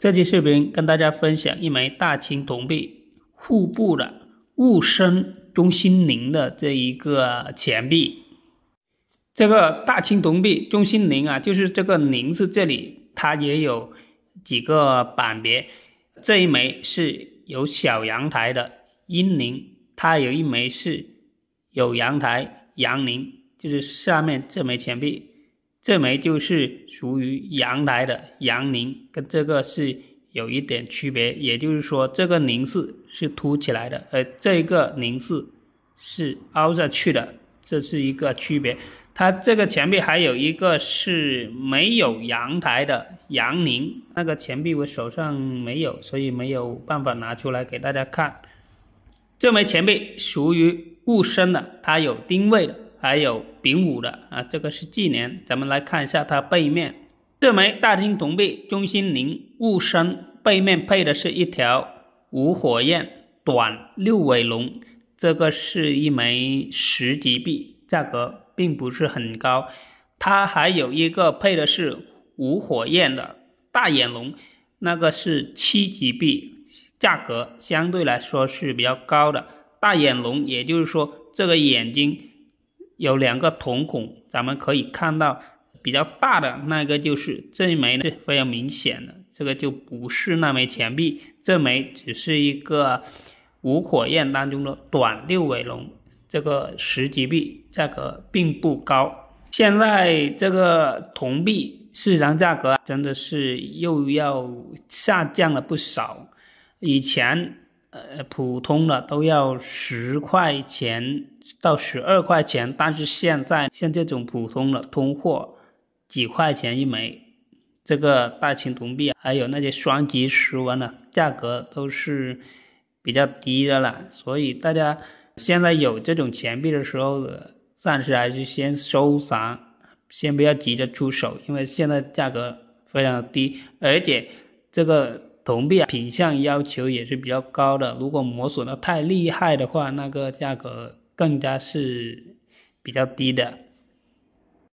这期视频跟大家分享一枚大清铜币户部的戊申中心宁的这一个钱币。这个大清铜币中心宁啊，就是这个宁字这里，它也有几个版别。这一枚是有小阳台的阴宁，它有一枚是有阳台阳宁，就是下面这枚钱币。这枚就是属于阳台的阳宁，跟这个是有一点区别，也就是说这个宁字是凸起来的，而这个宁字是凹下去的，这是一个区别。它这个钱币还有一个是没有阳台的阳宁，那个钱币我手上没有，所以没有办法拿出来给大家看。这枚钱币属于物生的，它有定位的。还有丙午的啊，这个是纪年。咱们来看一下它背面，这枚大清铜币中心宁物生，背面配的是一条无火焰短六尾龙。这个是一枚十级币，价格并不是很高。它还有一个配的是无火焰的大眼龙，那个是七级币，价格相对来说是比较高的。大眼龙，也就是说这个眼睛。有两个瞳孔，咱们可以看到比较大的那个就是这一枚呢，是非常明显的。这个就不是那枚钱币，这枚只是一个无火焰当中的短六尾龙。这个十级币价格并不高，现在这个铜币市场价格真的是又要下降了不少。以前。呃，普通的都要十块钱到十二块钱，但是现在像这种普通的通货，几块钱一枚，这个大清铜币还有那些双吉石纹的，价格都是比较低的了。所以大家现在有这种钱币的时候暂时还是先收藏，先不要急着出手，因为现在价格非常的低，而且这个。铜币啊品相要求也是比较高的，如果磨损的太厉害的话，那个价格更加是比较低的。